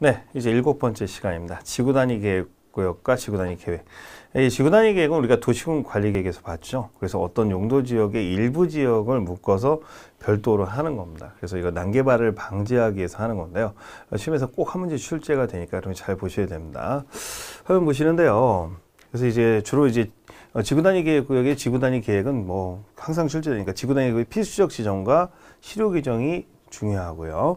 네, 이제 일곱 번째 시간입니다. 지구 단위 계획 구역과 지구 단위 계획. 이 지구 단위 계획은 우리가 도시군 관리 계획에서 봤죠. 그래서 어떤 용도 지역의 일부 지역을 묶어서 별도로 하는 겁니다. 그래서 이거 난개발을 방지하기 위해서 하는 건데요. 시험에서 꼭 한 문제 출제가 되니까 그럼 잘 보셔야 됩니다. 화면 보시는데요. 그래서 이제 주로 이제 어, 지구 단위 계획 구역의 지구 단위 계획은 뭐 항상 출제되니까 지구 단위 계획의 필수적 지정과 실효 규정이 중요하고요.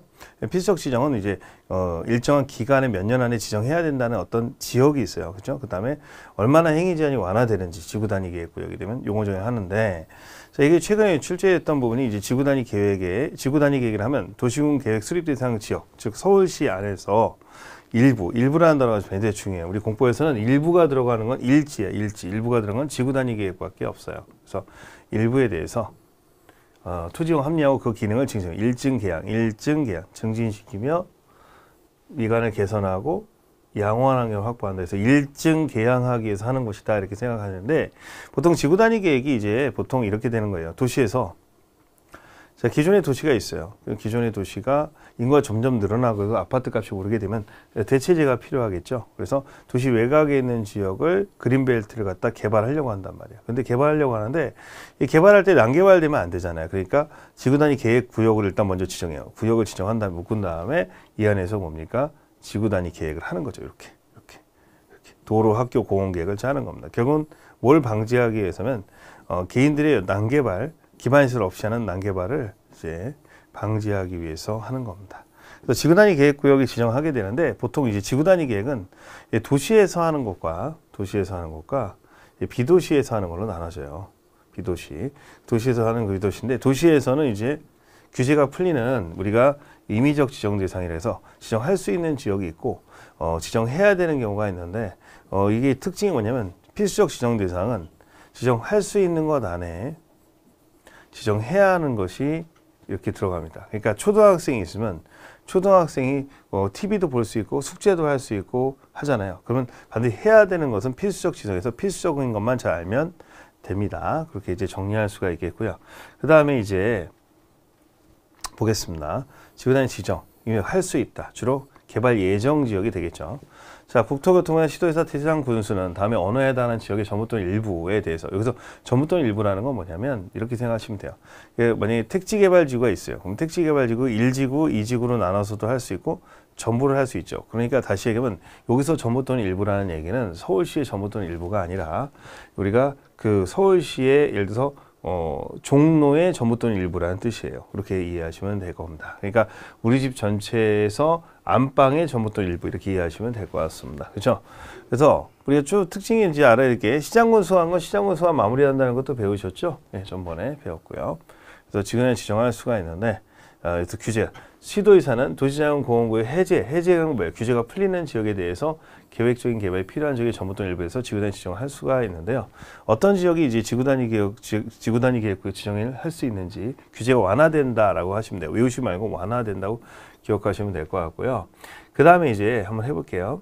필수적 지정은 이제 어 일정한 기간에 몇 년 안에 지정해야 된다는 어떤 지역이 있어요. 그렇죠? 그다음에 얼마나 행위 제한이 완화되는지 지구 단위계획고 여기 되면 용어 정의하는데 자, 이게 최근에 출제했던 부분이 이제 지구 단위 계획에 지구 단위 계획을 하면 도시군 계획 수립 대상 지역 즉 서울시 안에서 일부, 일부라는 단어가 굉장히 중요해요. 우리 공포에서는 일부가 들어가는 건 일지예요. 일지, 일부가 들어간 건 지구 단위 계획밖에 없어요. 그래서 일부에 대해서 어, 토지용 합리하고 그 기능을 증정, 일증 계약, 일증 계약 증진시키며 미관을 개선하고 양호한 환경을 확보한다 해서 일증 계약하기 위해서 하는 것이다 이렇게 생각하는데 보통 지구 단위 계획이 이제 보통 이렇게 되는 거예요. 도시에서 자, 기존의 도시가 있어요. 그 기존의 도시가 인구가 점점 늘어나고 그 아파트 값이 오르게 되면 대체재가 필요하겠죠. 그래서 도시 외곽에 있는 지역을 그린벨트를 갖다 개발하려고 한단 말이에요. 근데 개발하려고 하는데 개발할 때 난개발되면 안 되잖아요. 그러니까 지구단위 계획 구역을 일단 먼저 지정해요. 구역을 지정한 다음에 묶은 다음에 이 안에서 뭡니까? 지구단위 계획을 하는 거죠. 이렇게. 이렇게. 이렇게. 도로, 학교, 공원 계획을 짜는 겁니다. 결국은 뭘 방지하기 위해서는 어, 개인들의 난개발 기반시설 없이 하는 난개발을 이제 방지하기 위해서 하는 겁니다. 그래서 지구단위 계획구역이 지정하게 되는데 보통 이제 지구단위 계획은 도시에서 하는 것과 도시에서 하는 것과 비도시에서 하는 걸로 나눠져요. 비도시. 도시에서 하는 그 비도시인데 도시에서는 이제 규제가 풀리는 우리가 임의적 지정 대상이라서 지정할 수 있는 지역이 있고 어, 지정해야 되는 경우가 있는데 어, 이게 특징이 뭐냐면 필수적 지정 대상은 지정할 수 있는 것 안에 지정해야 하는 것이 이렇게 들어갑니다. 그러니까 초등학생이 있으면 초등학생이 어, TV도 볼 수 있고 숙제도 할 수 있고 하잖아요. 그러면 반드시 해야 되는 것은 필수적 지정에서 필수적인 것만 잘 알면 됩니다. 그렇게 이제 정리할 수가 있겠고요. 그 다음에 이제 보겠습니다. 지구단위 지정, 할 수 있다. 주로 개발 예정 지역이 되겠죠. 자, 국토교통부의 시도지사 태상 군수는 다음에 언어에 해당하는 지역의 전부돈 일부에 대해서 여기서 전부돈 일부라는 건 뭐냐면 이렇게 생각하시면 돼요. 만약에 택지개발지구가 있어요. 그럼 택지개발지구 일지구이지구로 나눠서도 할 수 있고 전부를 할 수 있죠. 그러니까 다시 얘기하면 여기서 전봇돈 일부라는 얘기는 서울시의 전봇돈 일부가 아니라 우리가 그 서울시의 예를 들어서 어, 종로의 전봇돈 일부라는 뜻이에요. 그렇게 이해하시면 될 겁니다. 그러니까 우리 집 전체에서 안방의 전봇돈 일부 이렇게 이해하시면 될 것 같습니다. 그렇죠? 그래서 우리가 쭉 특징이 이제 알아야 될 게 시장군 수화한건 시장군 수화 마무리한다는 것도 배우셨죠? 예, 전번에 배웠고요. 그래서 지금은 지정할 수가 있는데 어, 그래서 규제 시도의사는 도시자연공원구의 해제, 해제가 뭐예요? 규제가 풀리는 지역에 대해서 계획적인 개발이 필요한 지역의 전부돈 일부에서 지구단위 지정할 수가 있는데요. 어떤 지역이 이제 지구단위 계획, 지, 구단위 계획구에 지정을 할 수 있는지 규제가 완화된다라고 하시면 돼요. 외우시 말고 완화된다고 기억하시면 될 것 같고요. 그 다음에 이제 한번 해볼게요.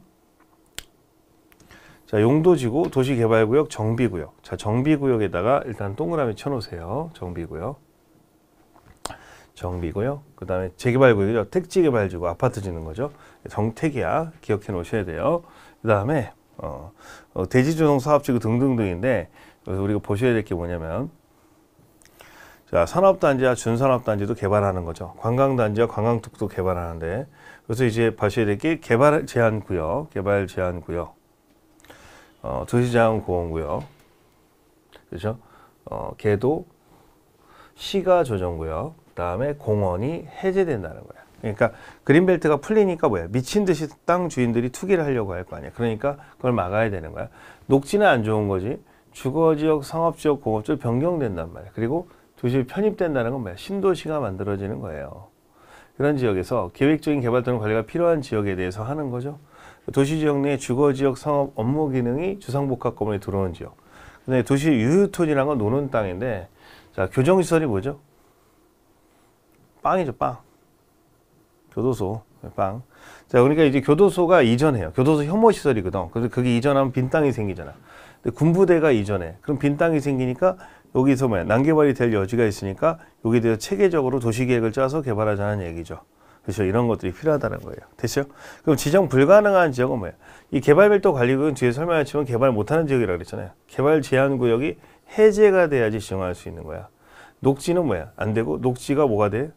자, 용도지구, 도시개발구역, 정비구역. 자, 정비구역에다가 일단 동그라미 쳐놓으세요. 정비구역. 정비고요. 그 다음에 재개발구역이죠. 택지개발지구, 아파트 짓는 거죠. 정택이야. 기억해 놓으셔야 돼요. 그 다음에 어, 어, 대지조성 사업지구 등등등인데 우리가 보셔야 될 게 뭐냐면 자, 산업단지와 준산업단지도 개발하는 거죠. 관광단지와 관광특도 개발하는데 그래서 이제 봐셔야 될 게 개발 제한구역, 개발 제한구역, 어, 도시자원공원구역그죠 어, 개도 시가 조정구역, 그다음에 공원이 해제된다는 거야. 그러니까 그린벨트가 풀리니까 뭐야? 미친 듯이 땅 주인들이 투기를 하려고 할 거 아니야. 그러니까 그걸 막아야 되는 거야. 녹지는 안 좋은 거지. 주거 지역, 상업 지역, 공업 지역 변경된단 말이야. 그리고 도시에 편입된다는 건 뭐야? 신도시가 만들어지는 거예요. 그런 지역에서 계획적인 개발 또는 관리가 필요한 지역에 대해서 하는 거죠. 도시 지역 내 주거 지역 상업 업무 기능이 주상복합건물에 들어오는 지역. 근데 도시 유유촌이라는건 노는 땅인데 자 교정시설이 뭐죠? 빵이죠 빵. 교도소 네, 빵. 자 그러니까 이제 교도소가 이전해요. 교도소 혐오시설이거든. 그래서 그게 이전하면 빈 땅이 생기잖아. 근데 군부대가 이전해. 그럼 빈 땅이 생기니까 여기서 뭐야 난개발이 될 여지가 있으니까 여기에 대해서 체계적으로 도시계획을 짜서 개발하자는 얘기죠. 그렇죠. 이런 것들이 필요하다는 거예요. 됐어요 그럼 지정 불가능한 지역은 뭐예요? 이 개발별도 관리구역은 뒤에 설명했지만 개발 못하는 지역이라고 그랬잖아요. 개발 제한 구역이 해제가 돼야지 지정할 수 있는 거야. 녹지는 뭐야? 안 되고 녹지가 뭐가 돼?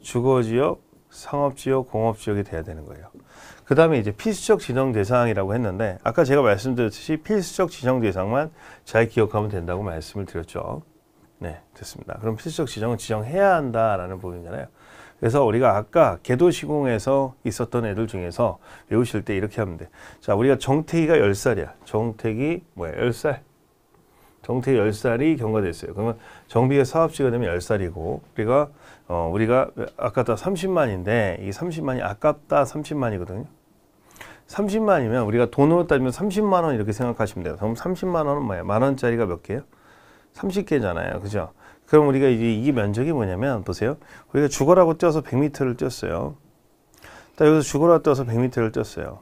주거지역, 상업지역, 공업지역이 돼야 되는 거예요. 그 다음에 이제 필수적 지정 대상이라고 했는데 아까 제가 말씀드렸듯이 필수적 지정 대상만 잘 기억하면 된다고 말씀을 드렸죠. 네, 됐습니다. 그럼 필수적 지정은 지정해야 한다라는 부분이잖아요. 그래서 우리가 아까 개도시공에서 있었던 애들 중에서 외우실 때 이렇게 하면 돼. 자, 우리가 정태기가 10살이야. 정태기 뭐야? 10살. 정태기 10살이 경과됐어요. 그러면 정비의사업지가 되면 10살이고 우리가 어, 우리가 아까다 30만인데 이 30만이 아깝다 30만이거든요. 30만이면 우리가 돈으로 따지면 30만 원 이렇게 생각하시면 돼요. 그럼 30만 원은 뭐예요? 만 원짜리가 몇 개예요? 30개잖아요. 그죠? 그럼 우리가 이제 이 면적이 뭐냐면 보세요. 우리가 죽어라고 뛰어서 100m를 뛰었어요. 자, 여기서 죽어라 뛰어서 100m를 뛰었어요.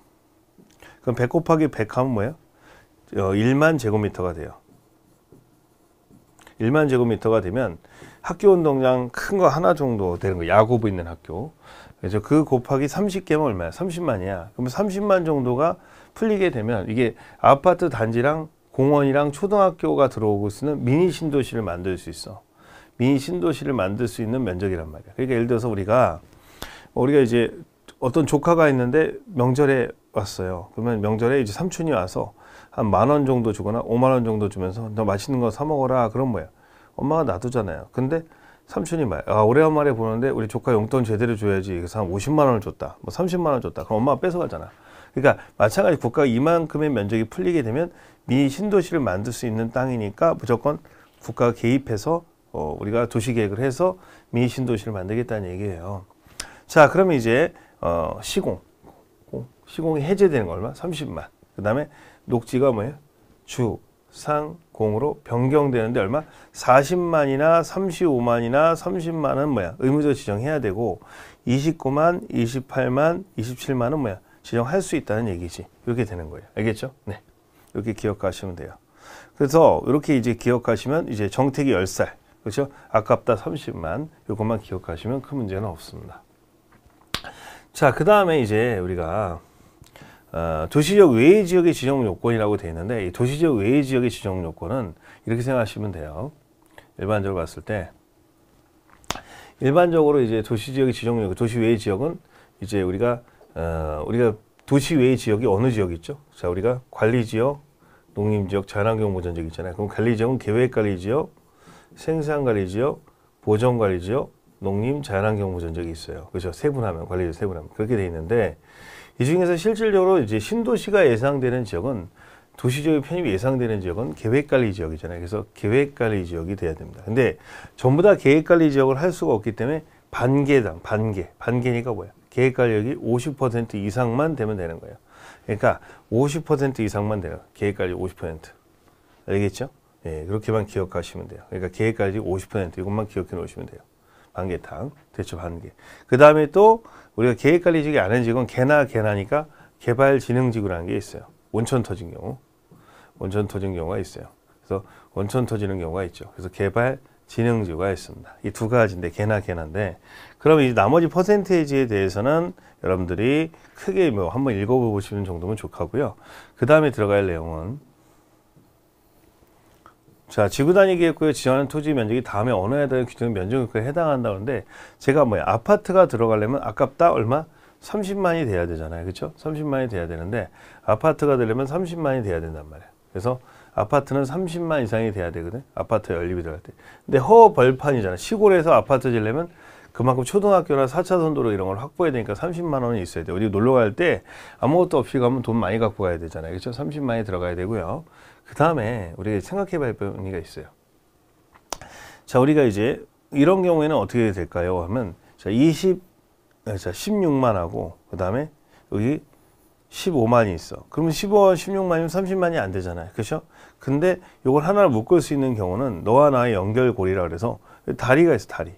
그럼 100 곱하기 100 하면 뭐예요? 1만 어, 제곱미터가 돼요. 1만 제곱미터가 되면 학교 운동장 큰 거 하나 정도 되는 거 야구부 있는 학교 그래서 그 곱하기 30개면 얼마야? 30만이야. 그럼 30만 정도가 풀리게 되면 이게 아파트 단지랑 공원이랑 초등학교가 들어오고 쓰는 미니 신도시를 만들 수 있어. 미니 신도시를 만들 수 있는 면적이란 말이야. 그러니까 예를 들어서 우리가 우리가 이제 어떤 조카가 있는데 명절에 왔어요. 그러면 명절에 이제 삼촌이 와서 한 만 원 정도 주거나 오만원 정도 주면서 너 맛있는 거 사 먹어라. 그런 뭐야. 엄마가 놔두잖아요. 근데 삼촌이 말, 아, 오래간만에 보는데 우리 조카 용돈 제대로 줘야지. 그래서 한 50만 원을 줬다. 뭐 30만 원 줬다. 그럼 엄마가 뺏어가잖아. 그러니까 마찬가지 국가가 이만큼의 면적이 풀리게 되면 미 신도시를 만들 수 있는 땅이니까 무조건 국가가 개입해서 어, 우리가 도시 계획을 해서 미 신도시를 만들겠다는 얘기예요. 자, 그러면 이제 어, 시공. 시공이 해제되는 거 얼마? 30만. 그 다음에 녹지가 뭐예요? 주 상공으로 변경되는데 얼마? 40만이나 35만이나 30만은 뭐야? 의무적 지정해야 되고 29만, 28만, 27만은 뭐야? 지정할 수 있다는 얘기지. 이렇게 되는 거예요. 알겠죠? 네. 이렇게 기억하시면 돼요. 그래서 이렇게 이제 기억하시면 이제 정택이 10살. 그렇죠? 아깝다 30만. 이것만 기억하시면 큰 문제는 없습니다. 자, 그 다음에 이제 우리가 어, 도시지역 외의 지역의 지정 요건이라고 되어 있는데 이 도시지역 외의 지역의 지정 요건은 이렇게 생각하시면 돼요. 일반적으로 봤을 때 일반적으로 이제 도시지역의 지정 요건, 도시 외의 지역은 이제 우리가 어, 우리가 도시 외의 지역이 어느 지역 이 있죠? 자, 우리가 관리 지역, 농림 지역, 자연환경 보전 지역 있잖아요. 그럼 관리 지역은 계획 관리 지역, 생산 관리 지역, 보전 관리 지역, 농림 자연환경 보전 지역이 있어요. 그렇죠? 세분하면 관리 지역 세분하면 그렇게 돼 있는데 이 중에서 실질적으로 이제 신도시가 예상되는 지역은 도시적인 편입이 예상되는 지역은 계획관리 지역이잖아요. 그래서 계획관리 지역이 돼야 됩니다. 근데 전부 다 계획관리 지역을 할 수가 없기 때문에 반개당 반개 반개니까 뭐야? 계획관리역이 50% 이상만 되면 되는 거예요. 그러니까 50% 이상만 돼요. 계획관리 50% 알겠죠? 예, 그렇게만 기억하시면 돼요. 그러니까 계획관리 50% 이것만 기억해 놓으시면 돼요. 반개당 대체 반개. 그 다음에 또 우리가 계획관리직이 아닌 직은 개나 개나니까 개발진흥지구라는 게 있어요. 온천 터진 경우. 온천 터진 경우가 있어요. 그래서 온천 터지는 경우가 있죠. 그래서 개발진흥지구가 있습니다. 이 두 가지인데 개나 개나인데 그럼 이 나머지 퍼센테이지에 대해서는 여러분들이 크게 뭐 한번 읽어보시는 정도면 좋고요. 그 다음에 들어갈 내용은 자, 지구 단위 계획구에 지정하는 토지 면적이 다음에 어느해한 규정 면적에 해당한다는데 제가 뭐야 아파트가 들어가려면 아깝다 얼마? 30만이 돼야 되잖아요. 그렇죠? 30만이 돼야 되는데 아파트가 되려면 30만이 돼야 된단 말이에요. 그래서 아파트는 30만 이상이 돼야 되거든. 아파트 연립이 들어갈 때. 근데 허벌판이잖아. 시골에서 아파트 지려면 그만큼 초등학교나 4차 선도로 이런 걸 확보해야 되니까 30만 원이 있어야 돼. 어디 놀러 갈 때 아무것도 없이 가면 돈 많이 갖고 가야 되잖아요. 그렇죠? 30만이 들어가야 되고요. 그 다음에 우리 가 생각해 봐야 할 의미가 있어요. 자, 우리가 이제 이런 경우에는 어떻게 될까요? 하면 자, 20, 아, 자, 16만하고 그 다음에 여기 15만이 있어. 그러면 1 5 16만이면 30만이 안 되잖아요. 그죠 근데 이걸 하나를 묶을 수 있는 경우는 너와 나의 연결고리라 그래서 다리가 있어, 다리.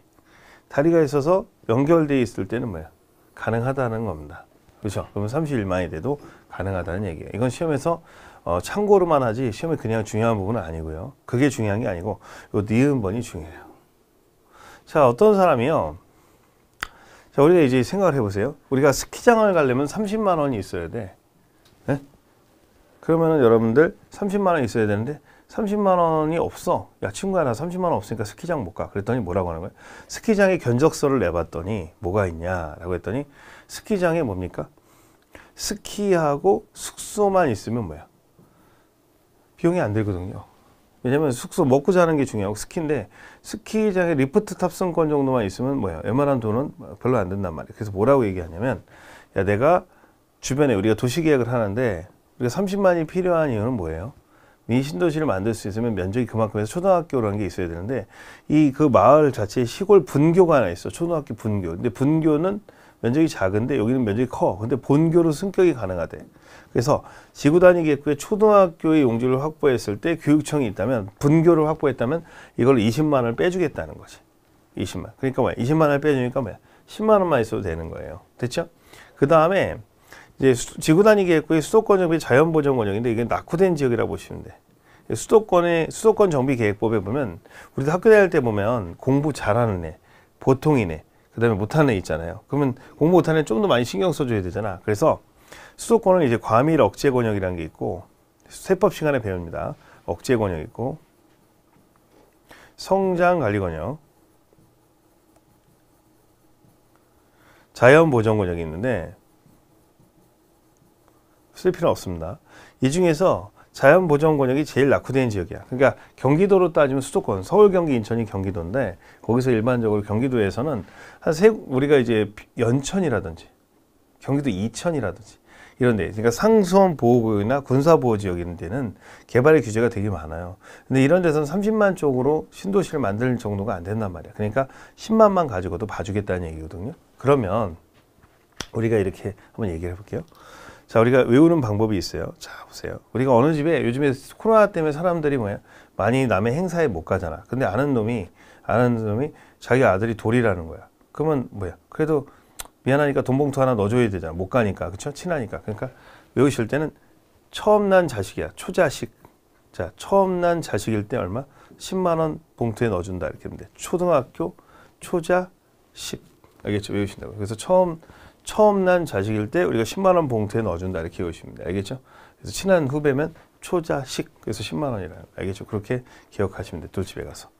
다리가 있어서 연결돼 있을 때는 뭐야? 가능하다는 겁니다. 그죠 그러면 31만이 돼도 가능하다는 얘기예요. 이건 시험에서 어, 참고로만 하지 시험에 그냥 중요한 부분은 아니고요. 그게 중요한 게 아니고 요 니은번이 중요해요. 자 어떤 사람이요. 자 우리가 이제 생각을 해보세요. 우리가 스키장을 가려면 30만 원이 있어야 돼. 네? 그러면은 여러분들 30만 원이 있어야 되는데 30만 원이 없어. 야 친구야 나 30만 원 없으니까 스키장 못 가. 그랬더니 뭐라고 하는 거야 스키장에 견적서를 내봤더니 뭐가 있냐라고 했더니 스키장에 뭡니까? 스키하고 숙소만 있으면 뭐야? 비용이안 되거든요. 왜냐면 숙소 먹고 자는 게 중요하고 스키인데 스키장에 리프트 탑승권 정도만 있으면 뭐야 웬만한 돈은 별로 안 든단 말이에요. 그래서 뭐라고 얘기하냐면 야 내가 주변에 우리가 도시 계획을 하는데 우리가 30만이 필요한 이유는 뭐예요? 미 신도시를 만들 수 있으면 면적이 그만큼 해서 초등학교라는 게 있어야 되는데 이 그 마을 자체에 시골 분교가 하나 있어 초등학교 분교 근데 분교는 면적이 작은데 여기는 면적이 커 근데 본교로 승격이 가능하대 그래서 지구 단위 계획구의 초등학교의 용지를 확보했을 때 교육청이 있다면 분교를 확보했다면 이걸 20만 원을 빼주겠다는 거지. 20만. 그러니까 뭐야? 20만 원을 빼주니까 뭐야? 10만 원만 있어도 되는 거예요. 됐죠? 그 다음에 이제 지구 단위 계획구의 수도권 정비 자연 보전 권역인데 이게 낙후된 지역이라고 보시면 돼. 수도권의 수도권 정비 계획법에 보면 우리도 학교 다닐 때 보면 공부 잘하는 애, 보통인 애, 그다음에 못하는 애 있잖아요. 그러면 공부 못하는 애 좀 더 많이 신경 써줘야 되잖아. 그래서 수도권은 이제 과밀 억제 권역이라는 게 있고 세법 시간에 배웁니다. 억제 권역 있고 성장 관리 권역 자연 보전 권역이 있는데 쓸 필요는 없습니다. 이 중에서 자연 보전 권역이 제일 낙후된 지역이야. 그러니까 경기도로 따지면 수도권, 서울, 경기, 인천이 경기도인데 거기서 일반적으로 경기도에서는 한 세 우리가 이제 연천이라든지 경기도 이천이라든지 이런 데 그러니까 상수원 보호구역이나 군사보호 지역 이런 데는 개발의 규제가 되게 많아요. 근데 이런 데서는 30만 쪽으로 신도시를 만들 정도가 안 된단 말이야. 그러니까 10만만 가지고도 봐주겠다는 얘기거든요. 그러면 우리가 이렇게 한번 얘기를 해볼게요. 자, 우리가 외우는 방법이 있어요. 자, 보세요. 우리가 어느 집에 요즘에 코로나 때문에 사람들이 뭐야? 많이 남의 행사에 못 가잖아. 근데 아는 놈이, 아는 놈이 자기 아들이 돌이라는 거야. 그러면 뭐야? 그래도 미안하니까 돈 봉투 하나 넣어줘야 되잖아. 못 가니까. 그쵸? 친하니까. 그러니까 외우실 때는 처음 난 자식이야. 초자식. 자, 처음 난 자식일 때 얼마? 10만원 봉투에 넣어준다. 이렇게 하면 돼. 초등학교, 초자, 식. 알겠죠? 외우신다고. 그래서 처음, 처음 난 자식일 때 우리가 10만원 봉투에 넣어준다. 이렇게 외우시면 돼. 알겠죠? 그래서 친한 후배면 초자식. 그래서 10만원이라. 알겠죠? 그렇게 기억하시면 돼. 돌집에 가서.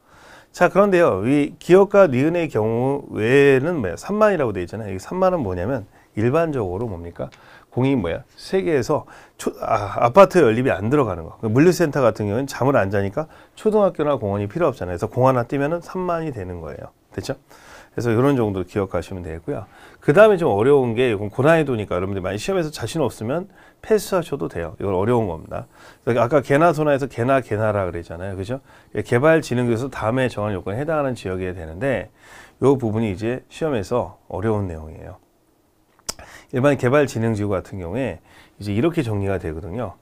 자 그런데요 이기업과 니은의 경우 외에는 뭐야 3만이라고 되어 있잖아요 이 3만은 뭐냐면 일반적으로 뭡니까 공이 뭐야 세계에서 초, 아, 아파트 연립이 안 들어가는 거 물류센터 같은 경우는 잠을 안 자니까 초등학교나 공원이 필요 없잖아요 그래서 공 하나 뛰면은 3만이 되는 거예요 됐죠 그래서 이런 정도 기억하시면 되고요 겠그 다음에 좀 어려운 게 이건 고난이도니까 여러분들 많이 시험에서 자신 없으면 패스하셔도 돼요. 이건 어려운 겁니다. 그러니까 아까 개나 소나에서 개나 개나라 그랬잖아요. 그죠? 그러니까 개발지능교에서 다음에 정한 요건에 해당하는 지역이 되는데 요 부분이 이제 시험에서 어려운 내용이에요. 일반 개발지능지구 같은 경우에 이제 이렇게 정리가 되거든요.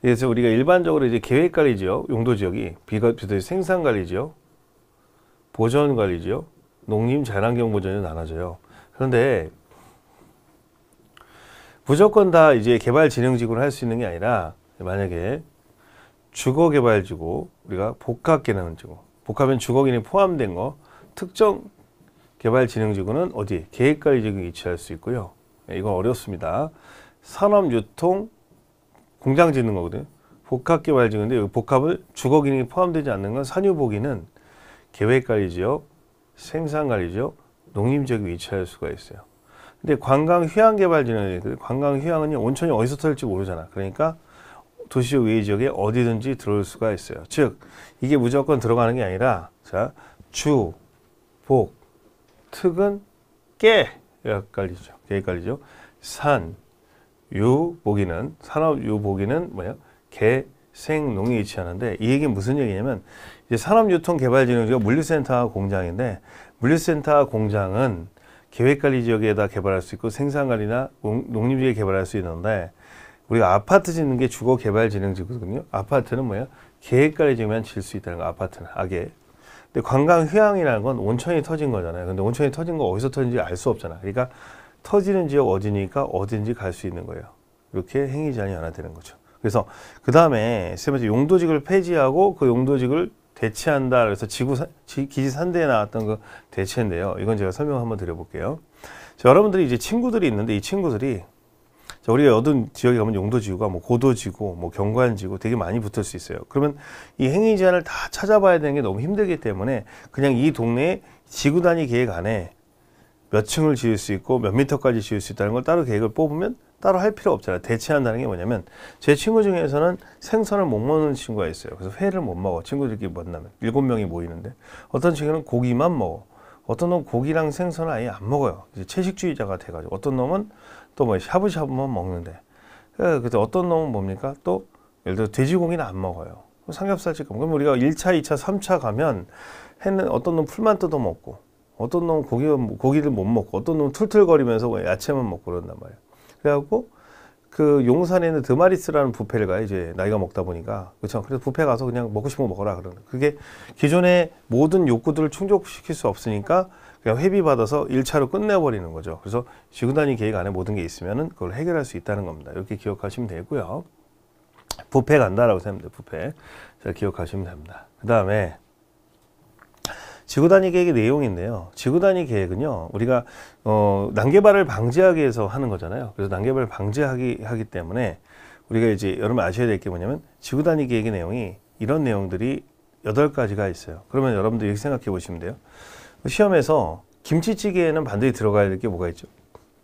그래서 우리가 일반적으로 이제 계획 관리 지역, 용도 지역이 비가 비슷 생산 관리 지역, 보전 관리 지역, 농림 재난경 보전이 나눠져요. 그런데 무조건 다 이제 개발진흥지구를 할 수 있는 게 아니라 만약에 주거개발지구 우리가 복합개발지구 복합은 주거기능이 포함된 거 특정 개발진흥지구는 어디 계획관리지구에 위치할 수 있고요. 예, 이건 어렵습니다. 산업유통 공장 짓는 거거든요. 복합개발지구인데 여기 복합을 주거기능이 포함되지 않는 건 산유보기는 계획관리지역 생산관리죠. 농림지역에 위치할 수가 있어요. 근데 관광 휴양 개발 지흥들 관광 휴양은 온천이 어디서 터질지 모르잖아. 그러니까 도시 외 지역에 어디든지 들어올 수가 있어요. 즉 이게 무조건 들어가는 게 아니라 자주 복, 특은 깨 헷갈리죠. 헷갈리죠. 산, 유, 보기는 산업 유, 보기는 뭐야 개, 생농이 위치하는데 이 얘기는 무슨 얘기냐면 이제 산업유통개발진흥지가 물류센터 공장인데 물류센터 공장은 계획관리 지역에다 개발할 수 있고 생산관리나 농림지에 개발할 수 있는데 우리가 아파트 짓는 게 주거 개발 진흥지구거든요. 아파트는 뭐야? 계획관리 지역만 질수 있다는 거 아파트는 아게 근데 관광 휴양이라는 건 온천이 터진 거잖아요. 근데 온천이 터진 거 어디서 터진지 알 수 없잖아. 그러니까 터지는 지역 어디니까 어딘지 갈 수 있는 거예요. 이렇게 행위 제한이 하나 되는 거죠. 그래서 그 다음에 세 번째 용도직을 폐지하고 그 용도직을 대체한다. 그래서 지구 사, 지, 기지 산대에 나왔던 그 대체인데요. 이건 제가 설명 한번 드려볼게요. 자, 여러분들이 이제 친구들이 있는데 이 친구들이 자, 우리가 얻은 지역에 가면 용도지구가 뭐 고도지구, 뭐 경관지구 되게 많이 붙을 수 있어요. 그러면 이 행위 제한을 다 찾아봐야 되는 게 너무 힘들기 때문에 그냥 이 동네에 지구 단위 계획 안에 몇 층을 지을 수 있고 몇 미터까지 지을 수 있다는 걸 따로 계획을 뽑으면 따로 할 필요 없잖아요. 대체한다는 게 뭐냐면 제 친구 중에서는 생선을 못 먹는 친구가 있어요. 그래서 회를 못 먹어. 친구들끼리 만나면 일곱 명이 모이는데 어떤 친구는 고기만 먹어. 어떤 놈은 고기랑 생선을 아예 안 먹어요. 이제 채식주의자가 돼가지고 어떤 놈은 또 뭐 샤브샤브만 먹는데 예, 그때 어떤 놈은 뭡니까 또 예를 들어 돼지고기는 안 먹어요. 삼겹살 찌고 그럼 우리가 1차, 2차, 3차 가면 해는 어떤 놈 풀만 뜯어 먹고 어떤 놈 고기, 고기를 못 먹고 어떤 놈 툴툴거리면서 야채만 먹고 그런단 말이에요. 그래갖고 그 용산에 있는 드마리스라는 부페를 가요. 이제 나이가 먹다 보니까. 그렇죠. 그래서 부페 가서 그냥 먹고 싶은 거 먹어라 그러는. 그게 기존의 모든 욕구들을 충족시킬 수 없으니까 그냥 회비 받아서 1차로 끝내버리는 거죠. 그래서 지구단위 계획 안에 모든 게 있으면은 그걸 해결할 수 있다는 겁니다. 이렇게 기억하시면 되고요. 부페 간다라고 생각합니다. 부페. 자, 기억하시면 됩니다. 그 다음에 지구 단위 계획의 내용인데요. 지구 단위 계획은요, 우리가 어, 난개발을 방지하기 위해서 하는 거잖아요. 그래서 난개발을 방지하기 하기 때문에 우리가 이제 여러분 아셔야 될 게 뭐냐면 지구 단위 계획의 내용이 이런 내용들이 8 가지가 있어요. 그러면 여러분들 이렇게 생각해 보시면 돼요. 시험에서 김치찌개에는 반드시 들어가야 될 게 뭐가 있죠?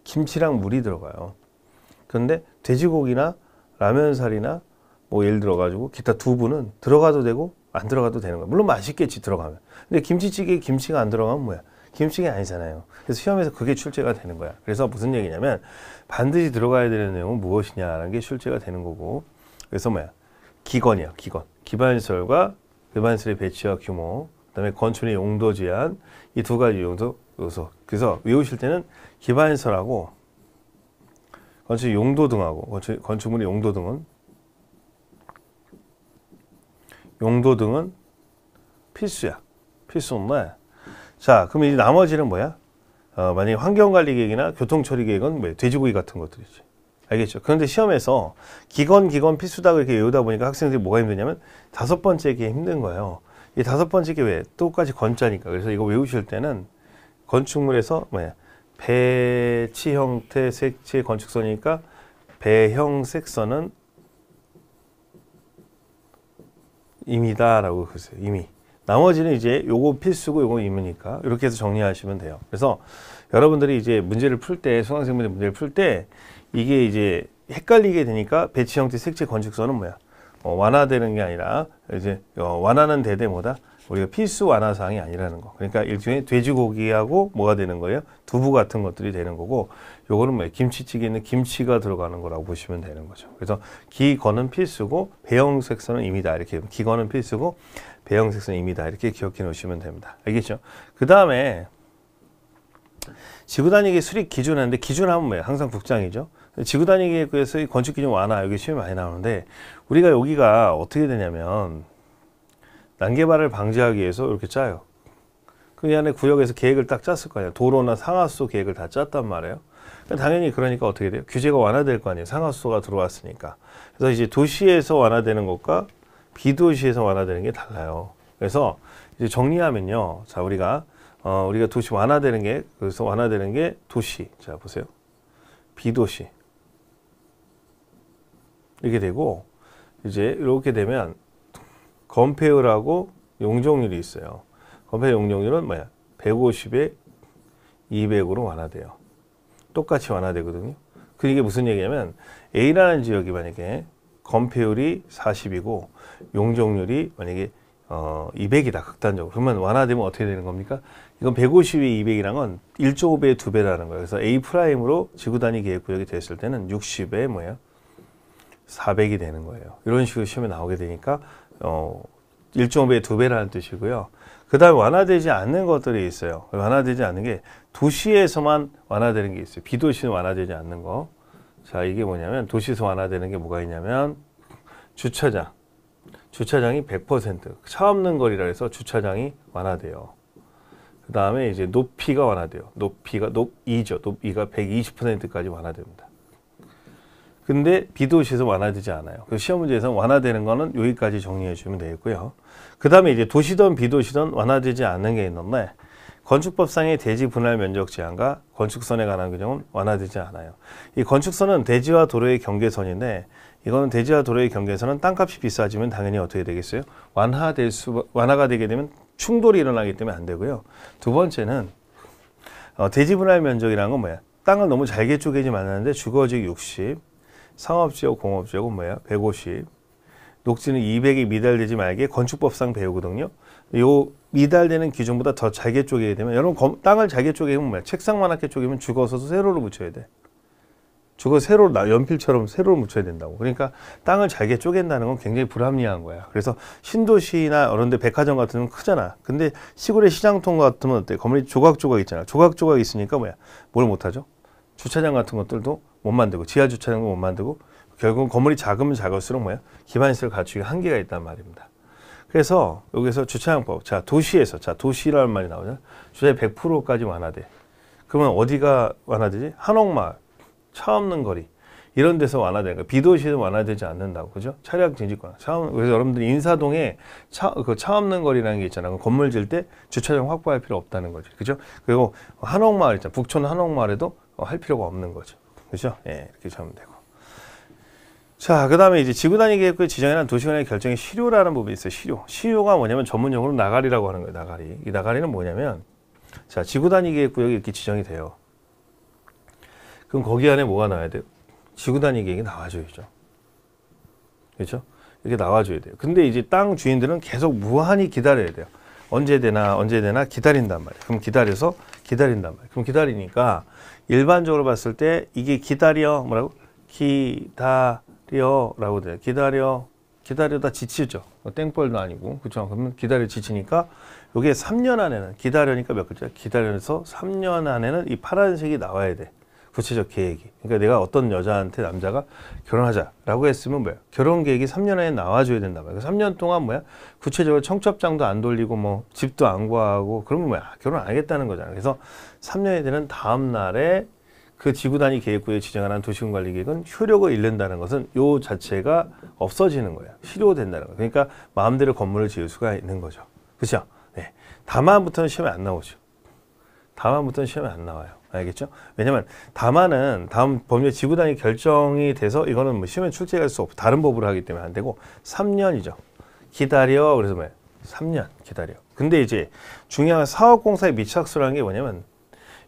김치랑 물이 들어가요. 그런데 돼지고기나 라면살이나 뭐 예를 들어 가지고 기타 두부는 들어가도 되고 안 들어가도 되는 거야. 물론 맛있겠지 들어가면. 근데 김치찌개에 김치가 안 들어가면 뭐야? 김치가 아니잖아요. 그래서 시험에서 그게 출제가 되는 거야. 그래서 무슨 얘기냐면 반드시 들어가야 되는 내용은 무엇이냐라는 게 출제가 되는 거고. 그래서 뭐야? 기건이야, 기건. 기반시설과 기반시설의 배치와 규모, 그다음에 건축의 용도 제한 이 두 가지 용도 요소. 그래서 외우실 때는 기반시설하고 건축 용도 등하고 건축물의 용도 등은 용도 등은 필수야. 필수인데 자 그럼 이 나머지는 뭐야? 어, 만약에 환경관리 계획이나 교통처리 계획은 뭐 돼지고기 같은 것들이지. 알겠죠? 그런데 시험에서 기건 기건 필수다 이렇게 외우다 보니까 학생들이 뭐가 힘드냐면 다섯 번째 게 힘든 거예요. 이 다섯 번째 게 왜? 똑같이 건자니까. 그래서 이거 외우실 때는 건축물에서 뭐야? 배치 형태 색채 건축선이니까 배형 색선은 임이다라고 그랬어요. 임의. 나머지는 이제 요거 필수고 요거 임이니까 이렇게 해서 정리하시면 돼요. 그래서 여러분들이 이제 문제를 풀 때 수강생분들 문제를 풀 때 이게 이제 헷갈리게 되니까 배치 형태 색채 건축서는 뭐야? 어, 완화되는 게 아니라 이제 어, 완화는 대대뭐다 우리가 필수 완화 사항이 아니라는 거. 그러니까 일종의 돼지고기하고 뭐가 되는 거예요? 두부 같은 것들이 되는 거고 요거는 뭐 김치찌개는 김치가 들어가는 거라고 보시면 되는 거죠. 그래서 기거는 필수고 배영 색선은 임이다 이렇게 기거는 필수고 배영 색선 임이다 이렇게 기억해 놓으시면 됩니다. 알겠죠? 그 다음에 지구단위기 수립 기준는데 기준하면 뭐예요? 항상 국장이죠. 지구단위기에 의서 건축 기준 완화 여기 시험 많이 나오는데 우리가 여기가 어떻게 되냐면 난개발을 방지하기 위해서 이렇게 짜요. 그 안에 구역에서 계획을 딱 짰을 거 아니에요. 도로나 상하수 도 계획을 다 짰단 말이에요. 당연히 그러니까 어떻게 돼요? 규제가 완화될 거 아니에요. 상하수소가 들어왔으니까. 그래서 이제 도시에서 완화되는 것과 비도시에서 완화되는 게 달라요. 그래서 이제 정리하면요. 자, 우리가 어, 우리가 도시 완화되는 게 그래서 완화되는 게 도시. 자, 보세요. 비도시. 이렇게 되고 이제 이렇게 되면 건폐율하고 용적률이 있어요. 건폐 용적률은 뭐야? 150에 200으로 완화돼요. 똑같이 완화되거든요. 그게 무슨 얘기냐면 A라는 지역이 만약에 건폐율이 40이고 용적률이 만약에 어 200이다 극단적으로 그러면 완화되면 어떻게 되는 겁니까? 이건 150에 200이란 건 1.5배의 2배라는 거예요. 그래서 A 프라임으로 지구 단위 계획 구역이 됐을 때는 60에 뭐예요? 400이 되는 거예요. 이런 식으로 시험에 나오게 되니까 어 1.5배의 2배라는 뜻이고요. 그 다음에 완화되지 않는 것들이 있어요. 완화되지 않는 게 도시에서만 완화되는 게 있어요. 비도시는 완화되지 않는 거. 자, 이게 뭐냐면 도시에서 완화되는 게 뭐가 있냐면 주차장. 주차장이 100%차 없는 거리라 해서 주차장이 완화돼요. 그 다음에 이제 높이가 완화돼요. 높이가 높이죠. 높이가 120%까지 완화됩니다. 근데 비도시에서 완화되지 않아요. 그 시험 문제에서 완화되는 거는 여기까지 정리해 주면 되겠고요. 그 다음에 이제 도시든 비도시든 완화되지 않는 게 있는데 건축법상의 대지 분할 면적 제한과 건축선에 관한 규정은 완화되지 않아요. 이 건축선은 대지와 도로의 경계선인데 이거는 대지와 도로의 경계선은 땅값이 비싸지면 당연히 어떻게 되겠어요? 완화될 수 완화가 되게 되면 충돌이 일어나기 때문에 안 되고요. 두 번째는 어, 대지 분할 면적이라는 건 뭐야? 땅을 너무 잘게 쪼개지 말았는데 주거지 60, 상업지역, 공업지역은 뭐야? 150. 녹지는 200이 미달되지 말게 건축법상 배우거든요. 요 미달되는 기준보다 더 잘게 쪼개야 되면 여러분 검, 땅을 잘게 쪼개면 뭐야? 책상만하게 쪼개면 죽어서 도 세로로 붙여야 돼. 죽어 세로 연필처럼 세로로 묻혀야 된다고. 그러니까 땅을 잘게 쪼갠다는 건 굉장히 불합리한 거야. 그래서 신도시나 어른데 백화점 같은 건 크잖아. 근데 시골의 시장통 같으면 어때? 건물이 조각조각 있잖아. 조각조각 있으니까 뭐야? 뭘 못하죠? 주차장 같은 것들도 못 만들고 지하 주차장도 못 만들고 결국은 건물이 작으면 작을수록 뭐야 기반시설 갖추기 한계가 있단 말입니다. 그래서 여기서 주차장법 자 도시에서 자 도시라는 말이 나오죠 주차장 100%까지 완화돼. 그러면 어디가 완화되지? 한옥마을, 차 없는 거리 이런 데서 완화되니까 비도시에서 완화되지 않는다고 그죠? 차량 진입권. 차 그래서 여러분들 인사동에 차 그차 그 없는 거리라는 게 있잖아요. 건물 질 때 주차장 확보할 필요 없다는 거죠. 그죠? 그리고 한옥마을 있잖아. 북촌 한옥마을에도 할 필요가 없는 거죠. 그렇죠? 예, 이렇게 잡으면 되고. 자, 그 다음에 이제 지구 단위 계획을 지정해놓은 도시간의 결정이 실효라는 부분이 있어요. 실효. 실효가 뭐냐면 전문용어로 나가리라고 하는 거예요. 나가리. 이 나가리는 뭐냐면 자, 지구 단위 계획 구역이 이렇게 지정이 돼요. 그럼 거기 안에 뭐가 나와야 돼요? 지구 단위 계획이 나와줘야죠. 그렇 이렇게 나와줘야 돼요. 근데 이제 땅 주인들은 계속 무한히 기다려야 돼요. 언제 되나 언제 되나 기다린단 말이에요. 그럼 기다려서 기다린단 말이에요. 그럼 기다리니까 일반적으로 봤을 때 이게 기다려 뭐라고 기다려라고 돼요. 기다려 기다려다 지치죠. 땡벌도 아니고 그렇죠. 그러면 기다려 지치니까 이게 3년 안에는 기다려니까 몇 글자? 기다려서 3년 안에는 이 파란색이 나와야 돼. 구체적 계획이. 그러니까 내가 어떤 여자한테 남자가 결혼하자라고 했으면 뭐야? 결혼 계획이 3년 안에 나와줘야 된다 말이야. 3년 그 동안 뭐야? 구체적으로 청첩장도 안 돌리고 뭐 집도 안 구하고 그러면 뭐야? 아, 결혼 안 하겠다는 거잖아. 그래서 3년이 되는 다음 날에 그 지구 단위 계획구에 지정하는 도시군 관리 계획은 효력을 잃는다는 것은 요 자체가 없어지는 거야. 실효된다는 거야. 그러니까 마음대로 건물을 지을 수가 있는 거죠. 그렇죠? 네. 다만부터는 시험에 안 나오죠. 다만부터는 시험에 안 나와요. 알겠죠? 왜냐면 다만은 다음 법률 지구단위 결정이 돼서 이거는 뭐 시험에 출제할 수 없고 다른 법으로 하기 때문에 안 되고 3년이죠. 기다려 그래서 뭐 3년 기다려. 근데 이제 중요한 사업공사의 미착수라는 게 뭐냐면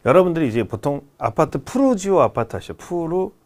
여러분들이 이제 보통 아파트 프루지오 아파트 하시죠. 프루지오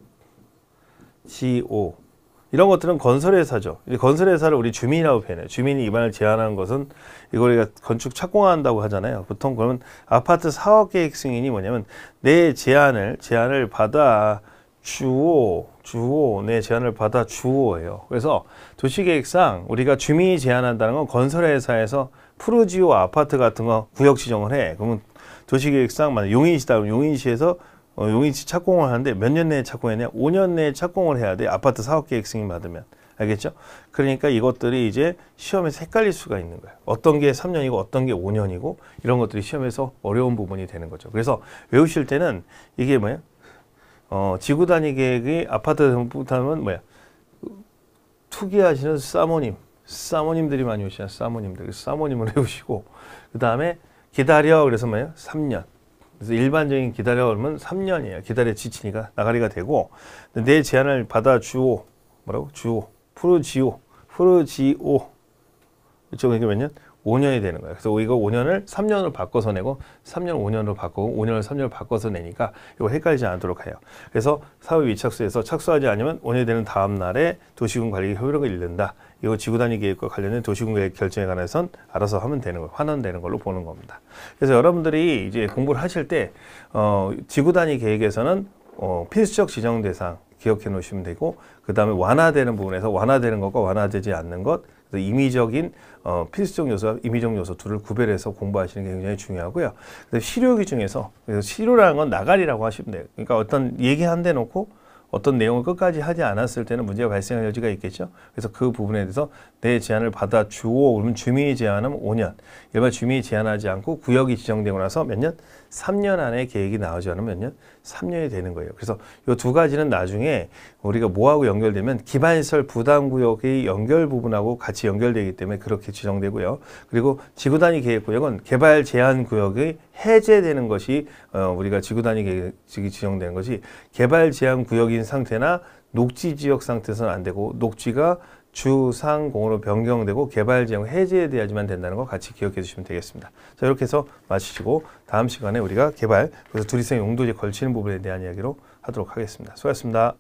이런 것들은 건설회사죠. 건설회사를 우리 주민이라고 표현해요. 주민이 입안을 제한한 것은 이걸 우리가 건축 착공한다고 하잖아요. 보통 그러면 아파트 사업계획 승인이 뭐냐면 내 제안을 제안을 받아 주오 주오 내 제안을 받아 주오예요. 그래서 도시계획상 우리가 주민이 제안한다는 건 건설회사에서 푸르지오 아파트 같은 거 구역 지정을 해. 그러면 도시계획상 만약 용인시다 그러면 용인시에서 어, 용인시 착공을 하는데 몇 년 내에 착공했냐? 5년 내에 착공을 해야 돼. 아파트 사업계획 승인 받으면. 알겠죠? 그러니까 이것들이 이제 시험에서 헷갈릴 수가 있는 거예요. 어떤 게 3년이고 어떤 게 5년이고 이런 것들이 시험에서 어려운 부분이 되는 거죠. 그래서 외우실 때는 이게 뭐야? 어, 지구 단위 계획의 아파트 정부타면 뭐야? 투기하시는 사모님, 사모님들이 많이 오시잖아요. 사모님들. 사모님을 외우시고그 다음에 기다려 그래서 뭐야 3년. 그래서 일반적인 기다려오면 3년이에요. 기다려 지치니까 나가리가 되고 내 제안을 받아주오 뭐라고? 주오 프로지오 프로지오 이쪽은 이게 몇 년? 5년이 되는 거예요. 그래서 이거 5년을 3년으로 바꿔서 내고 3년 5년으로 바꾸고 5년을 3년으로 바꿔서 내니까 이거 헷갈리지 않도록 해요. 그래서 사업 위착수에서 착수하지 않으면 5년이 되는 다음 날에 도시군 관리 효율을 잃는다. 이거 지구단위 계획과 관련된 도시공획 결정에 관해선 알아서 하면 되는 거, 환원되는 걸로 보는 겁니다. 그래서 여러분들이 이제 공부를 하실 때 어, 지구단위 계획에서는 어, 필수적 지정 대상 기억해 놓으시면 되고 그 다음에 완화되는 부분에서 완화되는 것과 완화되지 않는 것 그래서 임의적인 어, 필수적 요소와 임의적 요소 둘을 구별해서 공부하시는 게 굉장히 중요하고요. 그래서 실효기 중에서 그래서 실효라는 건 나가리라고 하시면 돼요. 그러니까 어떤 얘기 한 대 놓고 어떤 내용을 끝까지 하지 않았을 때는 문제가 발생할 여지가 있겠죠. 그래서 그 부분에 대해서 내 제안을 받아 주고 그러면 주민이 제안하면 5년. 일반 주민이 제안하지 않고 구역이 지정되고 나서 몇 년? 3년 안에 계획이 나오지 않으면요. 3년이 되는 거예요. 그래서 이 두 가지는 나중에 우리가 뭐하고 연결되면 기반시설 부담구역의 연결 부분하고 같이 연결되기 때문에 그렇게 지정되고요. 그리고 지구단위 계획구역은 개발 제한 구역이 해제되는 것이 어, 우리가 지구단위 계획이 지정된 것이 개발 제한 구역인 상태나 녹지 지역 상태에서는 안 되고 녹지가 주상공으로 변경되고 개발지형 해제에대야지만 된다는 거 같이 기억해 주시면 되겠습니다. 자 이렇게 해서 마치시고 다음 시간에 우리가 개발 그래서 둘이서 용도제 걸치는 부분에 대한 이야기로 하도록 하겠습니다. 수고하셨습니다.